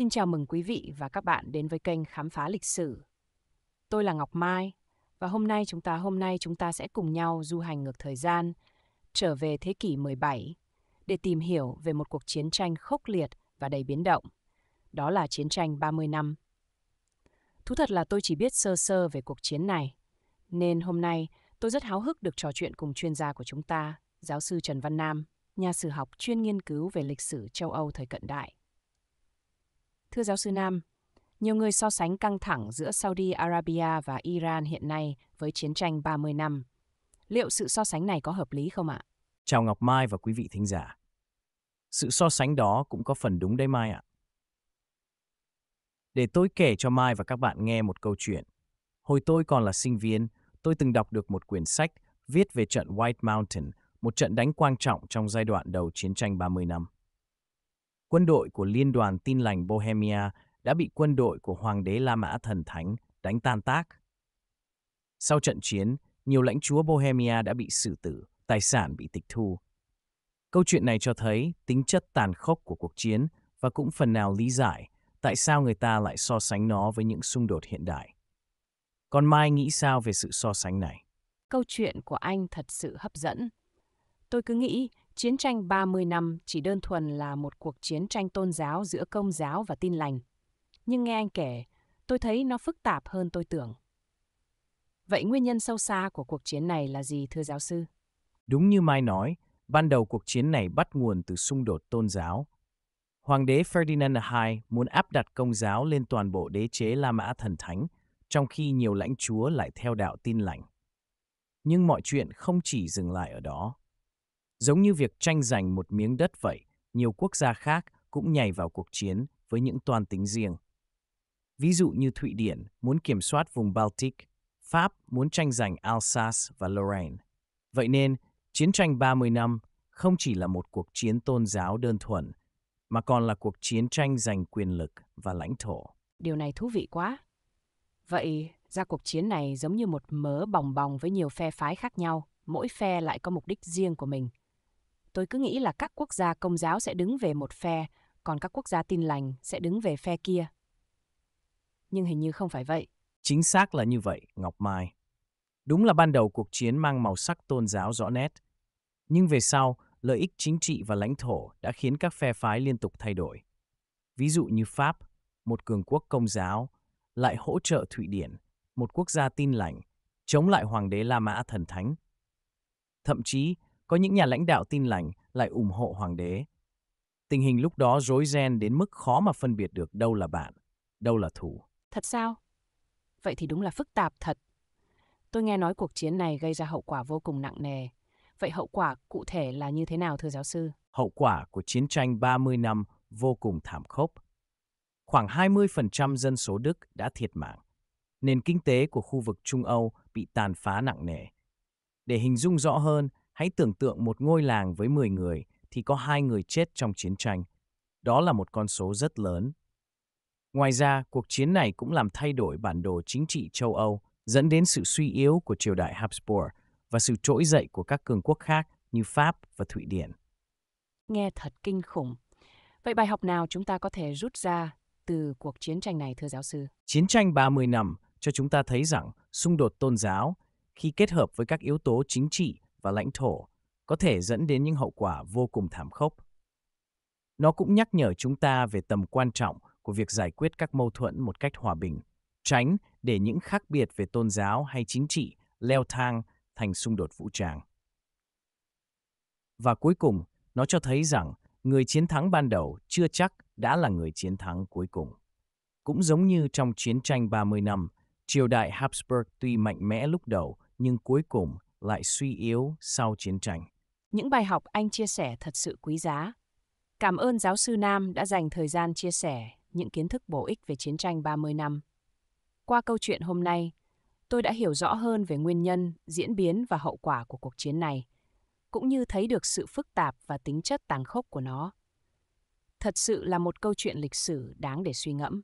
Xin chào mừng quý vị và các bạn đến với kênh Khám phá lịch sử. Tôi là Ngọc Mai và hôm nay chúng ta hôm nay chúng ta sẽ cùng nhau du hành ngược thời gian trở về thế kỷ 17 để tìm hiểu về một cuộc chiến tranh khốc liệt và đầy biến động. Đó là chiến tranh 30 năm. Thú thật là tôi chỉ biết sơ sơ về cuộc chiến này, nên hôm nay tôi rất háo hức được trò chuyện cùng chuyên gia của chúng ta, giáo sư Trần Văn Nam, nhà sử học chuyên nghiên cứu về lịch sử châu Âu thời cận đại Thưa giáo sư Nam, nhiều người so sánh căng thẳng giữa Saudi Arabia và Iran hiện nay với chiến tranh 30 năm. Liệu sự so sánh này có hợp lý không ạ? Chào Ngọc Mai và quý vị thính giả. Sự so sánh đó cũng có phần đúng đấy Mai ạ. Để tôi kể cho Mai và các bạn nghe một câu chuyện. Hồi tôi còn là sinh viên, tôi từng đọc được một quyển sách viết về trận White Mountain, một trận đánh quan trọng trong giai đoạn đầu chiến tranh 30 năm quân đội của Liên đoàn Tin lành Bohemia đã bị quân đội của Hoàng đế La Mã Thần Thánh đánh tan tác. Sau trận chiến, nhiều lãnh chúa Bohemia đã bị xử tử, tài sản bị tịch thu. Câu chuyện này cho thấy tính chất tàn khốc của cuộc chiến và cũng phần nào lý giải tại sao người ta lại so sánh nó với những xung đột hiện đại. Còn Mai nghĩ sao về sự so sánh này? Câu chuyện của anh thật sự hấp dẫn. Tôi cứ nghĩ chiến tranh 30 năm chỉ đơn thuần là một cuộc chiến tranh tôn giáo giữa công giáo và tin lành. Nhưng nghe anh kể, tôi thấy nó phức tạp hơn tôi tưởng. Vậy nguyên nhân sâu xa của cuộc chiến này là gì thưa giáo sư? Đúng như Mai nói, ban đầu cuộc chiến này bắt nguồn từ xung đột tôn giáo. Hoàng đế Ferdinand II muốn áp đặt công giáo lên toàn bộ đế chế La Mã thần thánh, trong khi nhiều lãnh chúa lại theo đạo tin lành. Nhưng mọi chuyện không chỉ dừng lại ở đó. Giống như việc tranh giành một miếng đất vậy, nhiều quốc gia khác cũng nhảy vào cuộc chiến với những toàn tính riêng. Ví dụ như Thụy Điển muốn kiểm soát vùng Baltic, Pháp muốn tranh giành Alsace và Lorraine. Vậy nên, chiến tranh 30 năm không chỉ là một cuộc chiến tôn giáo đơn thuần, mà còn là cuộc chiến tranh giành quyền lực và lãnh thổ. Điều này thú vị quá. Vậy, ra cuộc chiến này giống như một mớ bòng bòng với nhiều phe phái khác nhau, mỗi phe lại có mục đích riêng của mình tôi cứ nghĩ là các quốc gia công giáo sẽ đứng về một phe, còn các quốc gia tin lành sẽ đứng về phe kia. Nhưng hình như không phải vậy. Chính xác là như vậy, Ngọc Mai. Đúng là ban đầu cuộc chiến mang màu sắc tôn giáo rõ nét. Nhưng về sau, lợi ích chính trị và lãnh thổ đã khiến các phe phái liên tục thay đổi. Ví dụ như Pháp, một cường quốc công giáo, lại hỗ trợ Thụy Điển, một quốc gia tin lành, chống lại hoàng đế La Mã thần thánh. Thậm chí, có những nhà lãnh đạo tin lành lại ủng hộ hoàng đế. Tình hình lúc đó rối ren đến mức khó mà phân biệt được đâu là bạn, đâu là thù. Thật sao? Vậy thì đúng là phức tạp thật. Tôi nghe nói cuộc chiến này gây ra hậu quả vô cùng nặng nề. Vậy hậu quả cụ thể là như thế nào thưa giáo sư? Hậu quả của chiến tranh 30 năm vô cùng thảm khốc. Khoảng 20% dân số Đức đã thiệt mạng. Nền kinh tế của khu vực Trung Âu bị tàn phá nặng nề. Để hình dung rõ hơn, Hãy tưởng tượng một ngôi làng với 10 người thì có hai người chết trong chiến tranh. Đó là một con số rất lớn. Ngoài ra, cuộc chiến này cũng làm thay đổi bản đồ chính trị châu Âu, dẫn đến sự suy yếu của triều đại Habsburg và sự trỗi dậy của các cường quốc khác như Pháp và Thụy Điển. Nghe thật kinh khủng. Vậy bài học nào chúng ta có thể rút ra từ cuộc chiến tranh này thưa giáo sư? Chiến tranh 30 năm cho chúng ta thấy rằng xung đột tôn giáo khi kết hợp với các yếu tố chính trị và lãnh thổ có thể dẫn đến những hậu quả vô cùng thảm khốc. Nó cũng nhắc nhở chúng ta về tầm quan trọng của việc giải quyết các mâu thuẫn một cách hòa bình, tránh để những khác biệt về tôn giáo hay chính trị leo thang thành xung đột vũ trang. Và cuối cùng, nó cho thấy rằng người chiến thắng ban đầu chưa chắc đã là người chiến thắng cuối cùng. Cũng giống như trong chiến tranh 30 năm, triều đại Habsburg tuy mạnh mẽ lúc đầu nhưng cuối cùng lại suy yếu sau chiến tranh. Những bài học anh chia sẻ thật sự quý giá. Cảm ơn giáo sư Nam đã dành thời gian chia sẻ những kiến thức bổ ích về chiến tranh 30 năm. Qua câu chuyện hôm nay, tôi đã hiểu rõ hơn về nguyên nhân, diễn biến và hậu quả của cuộc chiến này, cũng như thấy được sự phức tạp và tính chất tàn khốc của nó. Thật sự là một câu chuyện lịch sử đáng để suy ngẫm.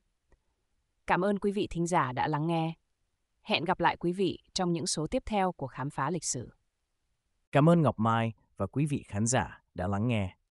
Cảm ơn quý vị thính giả đã lắng nghe. Hẹn gặp lại quý vị trong những số tiếp theo của Khám phá lịch sử. Cảm ơn Ngọc Mai và quý vị khán giả đã lắng nghe.